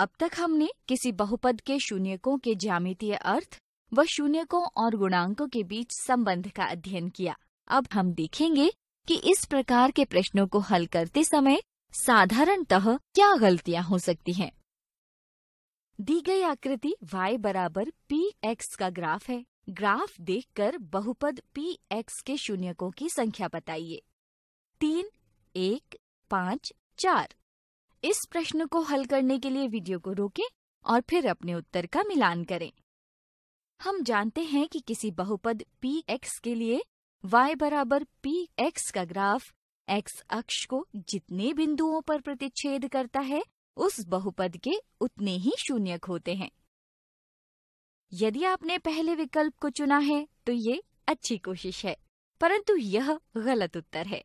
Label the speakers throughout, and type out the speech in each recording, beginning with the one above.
Speaker 1: अब तक हमने किसी बहुपद के शून्यकों के ज्यामितीय अर्थ व शून्यकों और गुणांकों के बीच संबंध का अध्ययन किया अब हम देखेंगे कि इस प्रकार के प्रश्नों को हल करते समय साधारणतः क्या गलतियां हो सकती हैं। दी गई आकृति y बराबर पी एक्स का ग्राफ है ग्राफ देखकर बहुपद पी एक्स के शून्यकों की संख्या बताइए तीन एक पाँच चार इस प्रश्न को हल करने के लिए वीडियो को रोकें और फिर अपने उत्तर का मिलान करें हम जानते हैं कि किसी बहुपद पी एक्स के लिए वाई बराबर पी एक्स का ग्राफ एक्स अक्ष को जितने बिंदुओं पर प्रतिच्छेद करता है उस बहुपद के उतने ही शून्यक होते हैं यदि आपने पहले विकल्प को चुना है तो ये अच्छी कोशिश है परंतु यह गलत उत्तर है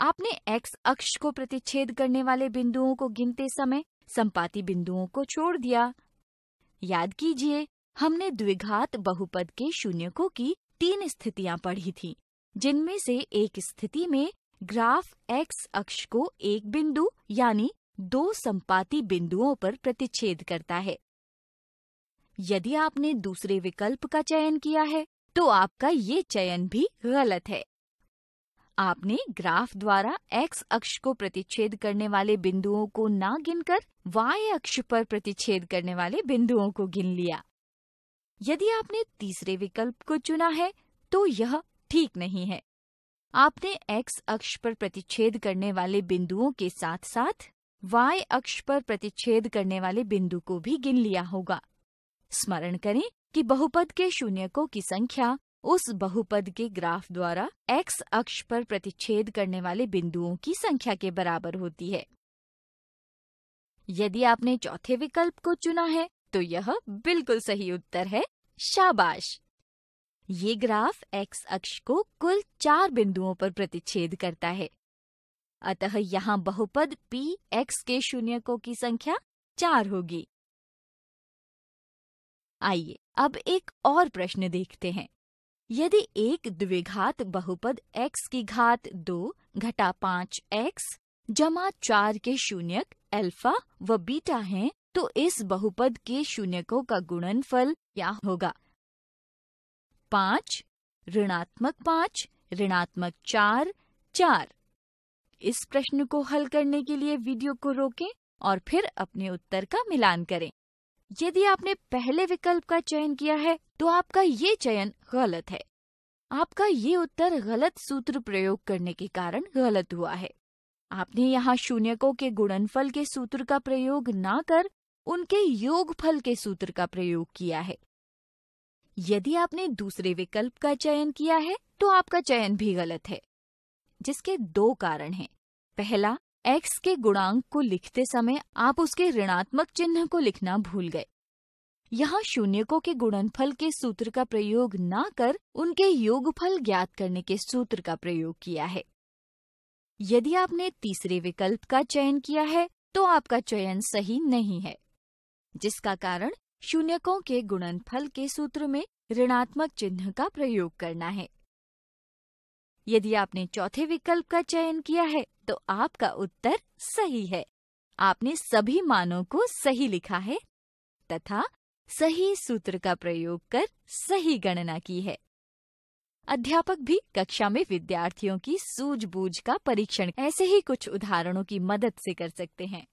Speaker 1: आपने एक्स अक्ष को प्रतिच्छेद करने वाले बिंदुओं को गिनते समय संपाती बिंदुओं को छोड़ दिया याद कीजिए हमने द्विघात बहुपद के शून्यकों की तीन स्थितियां पढ़ी थी जिनमें से एक स्थिति में ग्राफ एक्स अक्ष को एक बिंदु यानी दो संपाती बिंदुओं पर प्रतिच्छेद करता है यदि आपने दूसरे विकल्प का चयन किया है तो आपका ये चयन भी गलत है आपने ग्राफ द्वारा x अक्ष को प्रतिच्छेद करने वाले बिंदुओं को ना गिनकर y अक्ष पर प्रतिच्छेद करने वाले बिंदुओं को गिन लिया यदि आपने तीसरे विकल्प को चुना है तो यह ठीक नहीं है आपने x अक्ष पर प्रतिच्छेद करने वाले बिंदुओं के साथ साथ y अक्ष पर प्रतिच्छेद करने वाले बिंदु को भी गिन लिया होगा स्मरण करें कि बहुपद के शून्यकों की संख्या उस बहुपद के ग्राफ द्वारा x अक्ष पर प्रतिच्छेद करने वाले बिंदुओं की संख्या के बराबर होती है यदि आपने चौथे विकल्प को चुना है तो यह बिल्कुल सही उत्तर है शाबाश ये ग्राफ x अक्ष को कुल चार बिंदुओं पर प्रतिच्छेद करता है अतः यहाँ बहुपद पी एक्स के शून्यकों की संख्या चार होगी आइए अब एक और प्रश्न देखते हैं यदि एक द्विघात बहुपद x की घात दो घटा पाँच एक्स जमा चार के शून्यक अल्फा व बीटा हैं, तो इस बहुपद के शून्यकों का गुणनफल क्या होगा पाँच ऋणात्मक पाँच ऋणात्मक चार चार इस प्रश्न को हल करने के लिए वीडियो को रोकें और फिर अपने उत्तर का मिलान करें यदि आपने पहले विकल्प का चयन किया है तो आपका ये चयन गलत है आपका ये उत्तर गलत सूत्र प्रयोग करने के कारण गलत हुआ है आपने यहाँ शून्यकों के गुणनफल के सूत्र का प्रयोग ना कर उनके योगफल के सूत्र का प्रयोग किया है यदि आपने दूसरे विकल्प का चयन किया है तो आपका चयन भी गलत है जिसके दो कारण हैं। पहला एक्स के गुणांक को लिखते समय आप उसके ऋणात्मक चिन्ह को लिखना भूल गए यहाँ शून्यकों के गुणनफल के सूत्र का प्रयोग ना कर उनके योगफल ज्ञात करने के सूत्र का प्रयोग किया है यदि आपने तीसरे विकल्प का चयन किया है तो आपका चयन सही नहीं है जिसका कारण शून्यकों के गुणनफल के सूत्र में ऋणात्मक चिन्ह का प्रयोग करना है यदि आपने चौथे विकल्प का चयन किया है तो आपका उत्तर सही है आपने सभी मानों को सही लिखा है तथा सही सूत्र का प्रयोग कर सही गणना की है अध्यापक भी कक्षा में विद्यार्थियों की सूझबूझ का परीक्षण ऐसे ही कुछ उदाहरणों की मदद से कर सकते हैं